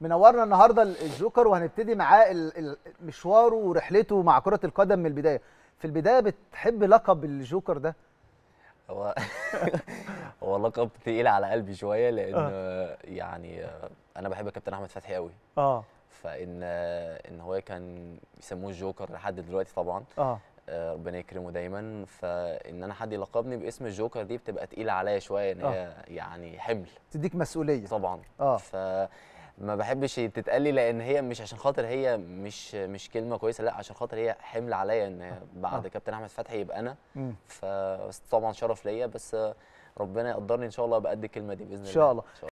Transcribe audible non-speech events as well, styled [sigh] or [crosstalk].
منورنا النهارده الجوكر وهنبتدي معاه مشواره ورحلته مع كره القدم من البدايه في البدايه بتحب لقب الجوكر ده هو [laughs] هو لقب تقيل على قلبي شويه لان آه. يعني انا بحب الكابتن احمد فتحي قوي اه فان ان هو كان بيسموه الجوكر لحد دلوقتي طبعا آه. اه ربنا يكرمه دايما فان انا حد يلقبني باسم الجوكر دي بتبقى تقيله عليا شويه ان آه. هي يعني حمل تديك مسؤوليه طبعا اه ما بحبش تتقلي لان هي مش عشان خاطر هي مش مش كلمه كويسه لا عشان خاطر هي حمل عليا ان آه. بعد آه. كابتن احمد فتحي يبقى انا فطبعا شرف ليا بس ربنا يقدرني ان شاء الله بقد الكلمه دي باذن الله ان شاء الله